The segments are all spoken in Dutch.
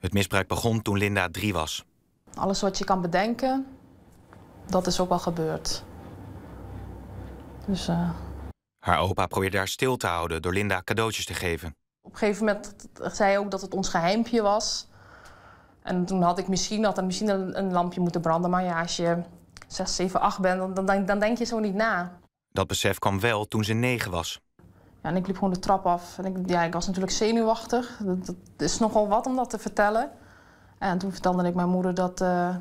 Het misbruik begon toen Linda drie was. Alles wat je kan bedenken, dat is ook wel gebeurd. Dus, eh, Haar opa probeerde haar stil te houden door Linda cadeautjes te geven. Op een gegeven moment zei hij ook dat het ons geheimpje was. En toen had ik misschien, had er misschien een, lampje moeten branden. Maar ja, als je 6, 7, 8 bent, dan, dan, dan denk je zo niet na. Dat besef kwam wel toen ze negen was. Ja, en ik liep gewoon de trap af. En ik, ja, ik was natuurlijk zenuwachtig. Dat, is nogal wat om dat te vertellen. En toen vertelde ik mijn moeder dat, eh,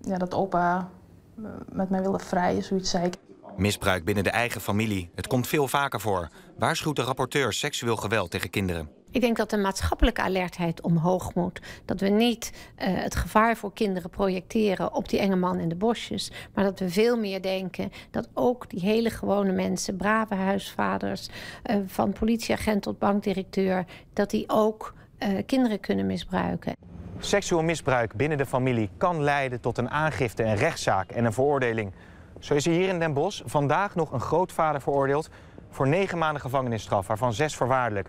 ja, dat opa eh, met mij wilde vrijen, zoiets zei ik. Misbruik binnen de eigen familie. Het komt veel vaker voor. Waarschuwt de rapporteur seksueel geweld tegen kinderen. Ik denk dat de maatschappelijke alertheid omhoog moet. Dat we niet eh, het gevaar voor kinderen projecteren op die enge man in de bosjes. Maar dat we veel meer denken dat ook die hele gewone mensen, brave huisvaders, eh, van politieagent tot bankdirecteur, dat die ook eh, kinderen kunnen misbruiken. Seksueel misbruik binnen de familie kan leiden tot een aangifte, een rechtszaak en een veroordeling. Zo is er hier in Den Bosch vandaag nog een grootvader veroordeeld voor negen maanden gevangenisstraf, waarvan zes voorwaardelijk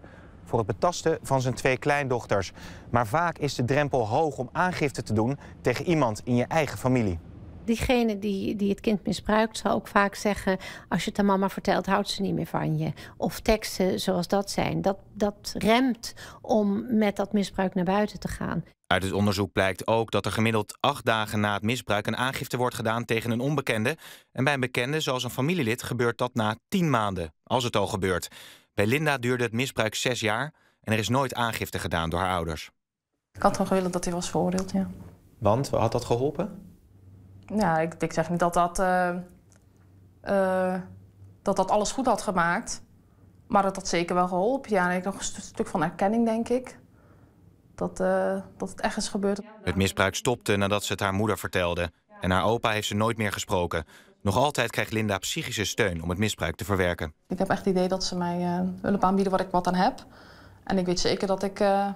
voor het betasten van zijn twee kleindochters. Maar vaak is de drempel hoog om aangifte te doen tegen iemand in je eigen familie. Diegene die, die het kind misbruikt zal ook vaak zeggen... als je het aan mama vertelt, houdt ze niet meer van je. Of teksten zoals dat zijn. Dat, dat remt om met dat misbruik naar buiten te gaan. Uit het onderzoek blijkt ook dat er gemiddeld acht dagen na het misbruik een aangifte wordt gedaan tegen een onbekende. En bij een bekende, zoals een familielid, gebeurt dat na tien maanden, als het al gebeurt. Bij Linda duurde het misbruik zes jaar en er is nooit aangifte gedaan door haar ouders. Ik had toch gewild dat hij was veroordeeld, ja. Want? Had dat geholpen? Ja, ik, ik zeg niet dat dat, eh, eh, dat dat alles goed had gemaakt. Maar dat had zeker wel geholpen. Ja, en ik nog een stuk van erkenning, denk ik. Dat, eh, dat het echt is gebeurd. Het misbruik stopte nadat ze het haar moeder vertelde. En haar opa heeft ze nooit meer gesproken. Nog altijd krijgt Linda psychische steun om het misbruik te verwerken. Ik heb echt het idee dat ze mij uh, hulp aanbieden waar ik wat aan heb. En ik weet zeker dat ik, eh,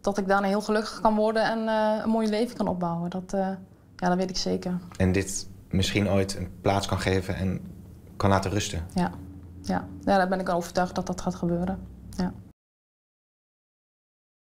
dat ik daarna heel gelukkig kan worden en eh, een mooi leven kan opbouwen. Dat, ja, dat weet ik zeker. En dit misschien ooit een plaats kan geven en kan laten rusten? Ja, ja. ja daar ben ik al overtuigd dat dat gaat gebeuren. Ja.